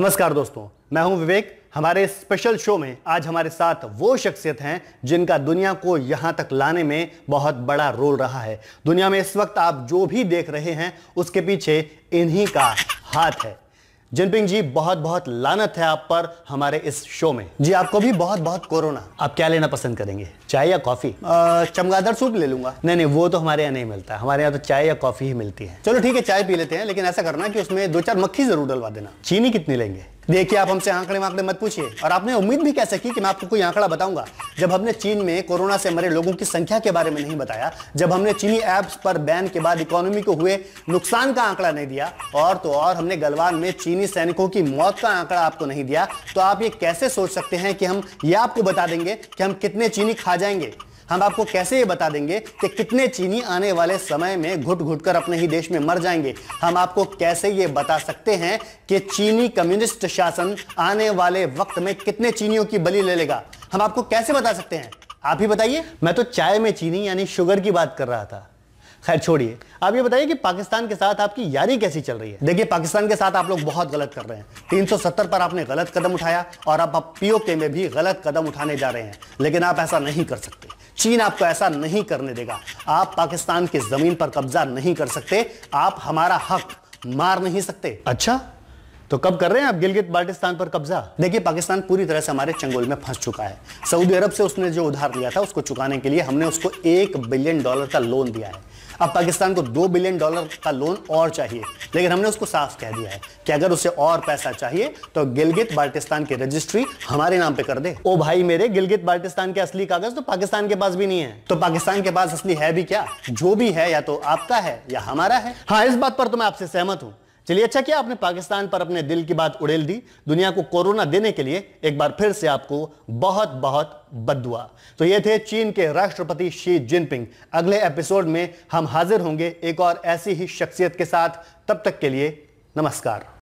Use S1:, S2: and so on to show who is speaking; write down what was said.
S1: नमस्कार दोस्तों मैं हूं विवेक हमारे स्पेशल शो में आज हमारे साथ वो शख्सियत हैं जिनका दुनिया को यहां तक लाने में बहुत बड़ा रोल रहा है दुनिया में इस वक्त आप जो भी देख रहे हैं उसके पीछे इन्हीं का हाथ है जिनपिंग जी बहुत बहुत लानत है आप पर हमारे इस शो में जी आपको भी बहुत बहुत कोरोना आप क्या लेना पसंद करेंगे चाय या कॉफी चमगादड़ सूप ले लूंगा नहीं नहीं वो तो हमारे यहाँ नहीं मिलता हमारे यहाँ तो चाय या कॉफी ही मिलती है चलो ठीक है चाय पी लेते हैं लेकिन ऐसा करना कि उसमें दो चार मक्खी जरूर डलवा देना चीनी कितनी लेंगे देखिए आप हमसे आंकड़े वाकड़े मत पूछिए और आपने उम्मीद भी कैसे की कि मैं आपको कोई आंकड़ा बताऊंगा जब हमने चीन में कोरोना से मरे लोगों की संख्या के बारे में नहीं बताया जब हमने चीनी ऐप्स पर बैन के बाद इकोनॉमी को हुए नुकसान का आंकड़ा नहीं दिया और तो और हमने गलवान में चीनी सैनिकों की मौत का आंकड़ा आपको नहीं दिया तो आप ये कैसे सोच सकते हैं कि हम ये आपको बता देंगे कि हम कितने चीनी खा जाएंगे हम आपको कैसे ये बता देंगे कि कितने चीनी आने वाले समय में घुट घुट कर अपने ही देश में मर जाएंगे हम आपको कैसे ये बता सकते हैं कि चीनी कम्युनिस्ट शासन आने वाले वक्त में कितने चीनियों की बलि ले लेगा हम आपको कैसे बता सकते हैं आप ही बताइए मैं तो चाय में चीनी यानी शुगर की बात कर रहा था खैर छोड़िए आप ये बताइए कि पाकिस्तान के साथ आपकी यारी कैसी चल रही है देखिए पाकिस्तान के साथ आप लोग बहुत गलत कर रहे हैं 370 पर आपने गलत कदम उठाया और अब आप पीओके में भी गलत कदम उठाने जा रहे हैं लेकिन आप ऐसा नहीं कर सकते चीन आपको ऐसा नहीं करने देगा आप पाकिस्तान की जमीन पर कब्जा नहीं कर सकते आप हमारा हक मार नहीं सकते अच्छा तो कब कर रहे हैं आप गिलगित बाल्टिस्तान पर कब्जा देखिए पाकिस्तान पूरी तरह से हमारे चंगोल में फंस चुका है सऊदी अरब से उसने जो उधार लिया था उसको चुकाने के लिए हमने उसको एक बिलियन डॉलर का लोन दिया है अब पाकिस्तान को दो बिलियन डॉलर का लोन और चाहिए लेकिन हमने उसको साफ कह दिया है कि अगर उसे और पैसा चाहिए तो गिलगित बाल्टिस्तान की रजिस्ट्री हमारे नाम पे कर दे ओ भाई मेरे गिलगित बाल्टिस्तान के असली कागज तो पाकिस्तान के पास भी नहीं है तो पाकिस्तान के पास असली है भी क्या जो भी है या तो आपका है या हमारा है हाँ इस बात पर तो मैं आपसे सहमत हूँ चलिए अच्छा क्या आपने पाकिस्तान पर अपने दिल की बात उड़ेल दी दुनिया को कोरोना देने के लिए एक बार फिर से आपको बहुत बहुत बदुआ तो ये थे चीन के राष्ट्रपति शी जिनपिंग अगले एपिसोड में हम हाजिर होंगे एक और ऐसी ही शख्सियत के साथ तब तक के लिए नमस्कार